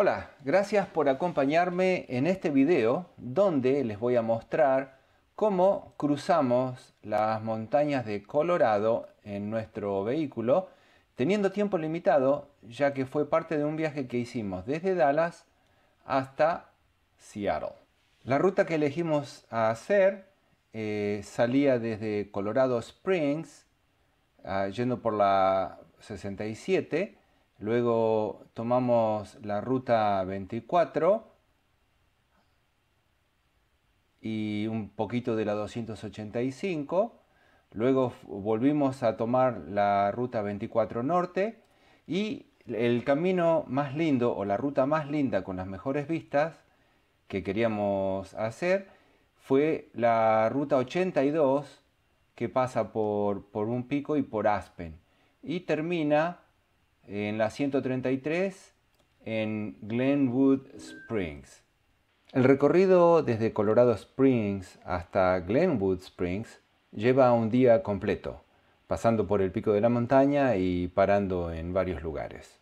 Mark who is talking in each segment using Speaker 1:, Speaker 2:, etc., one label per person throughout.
Speaker 1: Hola, gracias por acompañarme en este video donde les voy a mostrar cómo cruzamos las montañas de Colorado en nuestro vehículo teniendo tiempo limitado ya que fue parte de un viaje que hicimos desde Dallas hasta Seattle. La ruta que elegimos hacer eh, salía desde Colorado Springs, ah, yendo por la 67, Luego tomamos la ruta 24 y un poquito de la 285. Luego volvimos a tomar la ruta 24 norte y el camino más lindo o la ruta más linda con las mejores vistas que queríamos hacer fue la ruta 82 que pasa por, por un pico y por Aspen y termina en la 133 en Glenwood Springs. El recorrido desde Colorado Springs hasta Glenwood Springs lleva un día completo, pasando por el pico de la montaña y parando en varios lugares.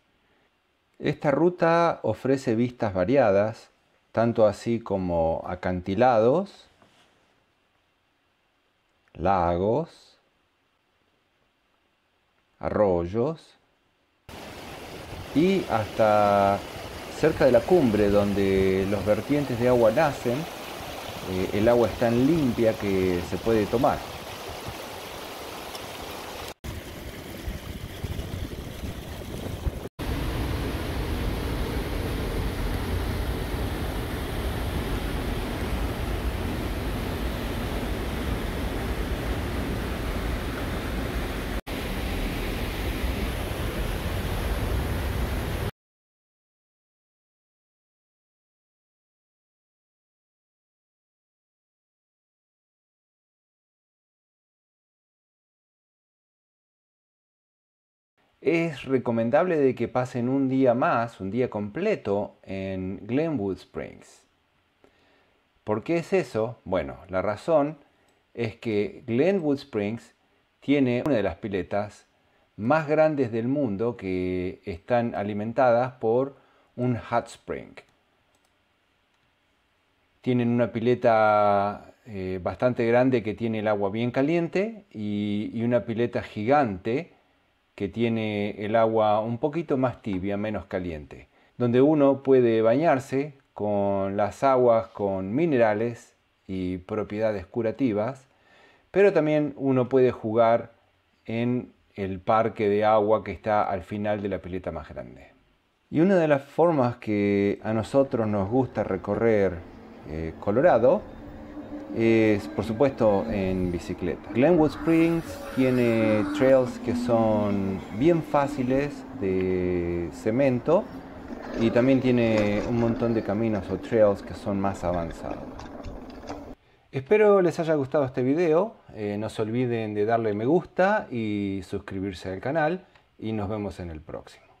Speaker 1: Esta ruta ofrece vistas variadas, tanto así como acantilados, lagos, arroyos, y hasta cerca de la cumbre donde los vertientes de agua nacen, eh, el agua es tan limpia que se puede tomar. es recomendable de que pasen un día más, un día completo, en Glenwood Springs. ¿Por qué es eso? Bueno, la razón es que Glenwood Springs tiene una de las piletas más grandes del mundo que están alimentadas por un hot spring. Tienen una pileta eh, bastante grande que tiene el agua bien caliente y una pileta gigante que tiene el agua un poquito más tibia, menos caliente, donde uno puede bañarse con las aguas con minerales y propiedades curativas, pero también uno puede jugar en el parque de agua que está al final de la pileta más grande. Y una de las formas que a nosotros nos gusta recorrer eh, Colorado es por supuesto en bicicleta. Glenwood Springs tiene trails que son bien fáciles de cemento y también tiene un montón de caminos o trails que son más avanzados. Espero les haya gustado este video, eh, no se olviden de darle me gusta y suscribirse al canal y nos vemos en el próximo.